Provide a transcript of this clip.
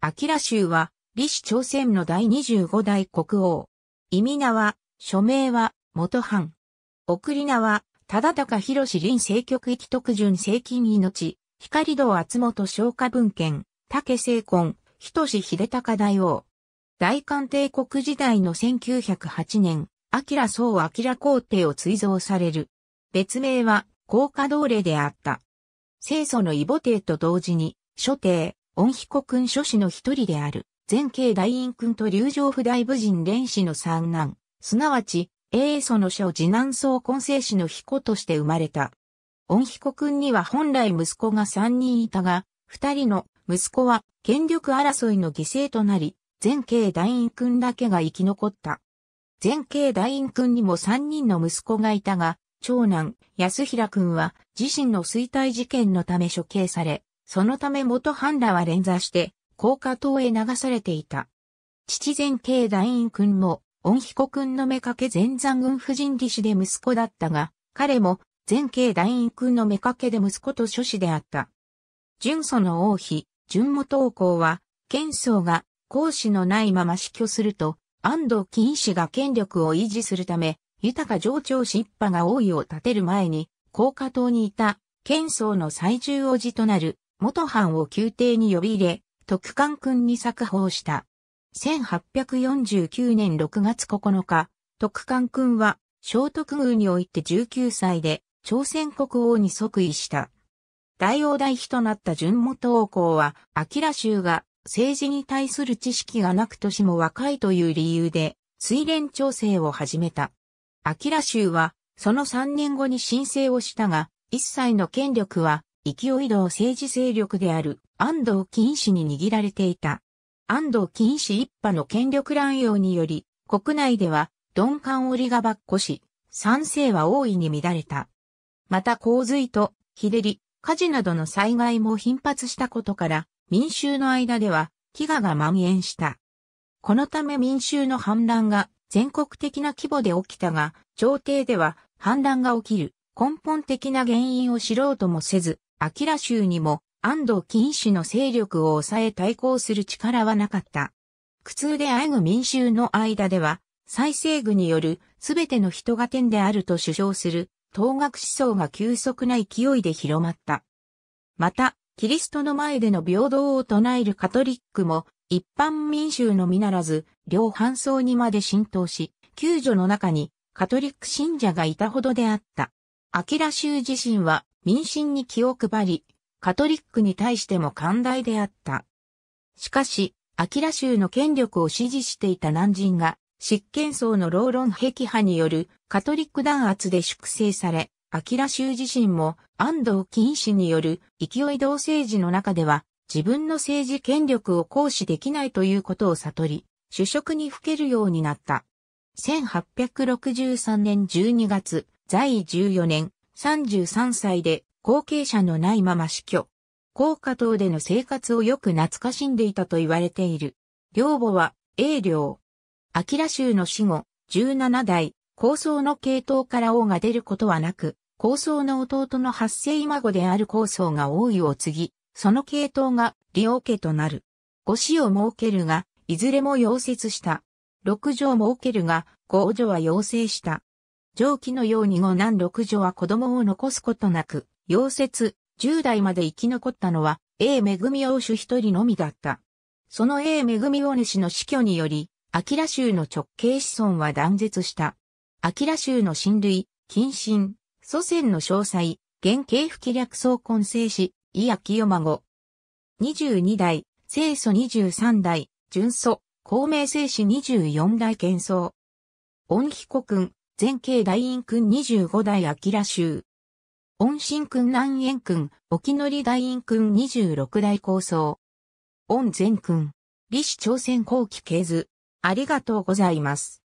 アキラ州は、李氏朝鮮の第25代国王。意味名は、署名は、元藩。送り名は、忠高広士林政局域特順政金命、光堂厚元昇華文献、竹聖婚、人志秀高大王。大韓帝国時代の1908年、明総明皇帝を追贈される。別名は、高華道令であった。清祖の異母帝と同時に、諸帝、恩彦君諸子の一人である、前慶大院君と竜城府大武人連氏の三男、すなわち、英祖の書次男宗根生氏の彦として生まれた。恩彦君には本来息子が三人いたが、二人の息子は権力争いの犠牲となり、前慶大院君だけが生き残った。前慶大院君にも三人の息子がいたが、長男、安平君は自身の衰退事件のため処刑され、そのため元藩らは連座して、高架島へ流されていた。父前慶団員君も、恩彦君の目掛け前山軍夫人理子で息子だったが、彼も前慶団員君の目掛けで息子と諸子であった。純祖の王妃、純元王公は、剣宗が公子のないまま死去すると、安藤金氏が権力を維持するため、豊か上長氏一派が王位を立てる前に、高架島にいた、剣宗の最重王子となる元藩を宮廷に呼び入れ、特官君に作法した。1849年6月9日、特官君は、聖徳宮において19歳で、朝鮮国王に即位した。大王代妃となった純元王公は、明州が政治に対する知識がなくとしも若いという理由で、水蓮調整を始めた。明州は、その3年後に申請をしたが、一切の権力は勢い道政治勢力である安藤金氏に握られていた。安藤金氏一派の権力乱用により、国内では鈍感折りがっこし、賛成は大いに乱れた。また洪水と、日照り、火事などの災害も頻発したことから、民衆の間では飢餓が蔓延した。このため民衆の反乱が全国的な規模で起きたが、朝廷では反乱が起きる根本的な原因を知ろうともせず、アキラ州にも安藤金氏の勢力を抑え対抗する力はなかった。苦痛であえぐ民衆の間では、再生具による全ての人が天であると主張する、当学思想が急速な勢いで広まった。また、キリストの前での平等を唱えるカトリックも、一般民衆のみならず、両半層にまで浸透し、救助の中にカトリック信者がいたほどであった。アキラ州自身は民心に気を配り、カトリックに対しても寛大であった。しかし、アキラ州の権力を支持していた南人が、執権層の老論壁派によるカトリック弾圧で粛清され、アキラ州自身も安藤金氏による勢い同政治の中では自分の政治権力を行使できないということを悟り、主職にふけるようになった。1863年12月、在位14年、33歳で後継者のないまま死去。高下島での生活をよく懐かしんでいたと言われている。両母は、英領。明州の死後、17代、高僧の系統から王が出ることはなく、高僧の弟の八世孫である高僧が王位を継ぎ、その系統が利王家となる。五子を設けるが、いずれも溶接した。六女を設けるが、五女は溶接した。上記のように五男六女は子供を残すことなく、溶接、十代まで生き残ったのは、A 恵王主一人のみだった。その A 恵王主の死去により、アキラ州の直系子孫は断絶した。アキラ州の親類、近親、祖先の詳細、原型不気略総根生子、伊や清孫。22代、清祖23代、純祖、公明生子24代建僧。恩彦君、全景大院君25代明州。恩新君南苑君、沖則大院君26代構想。恩前君、李氏朝鮮後期系図。ありがとうございます。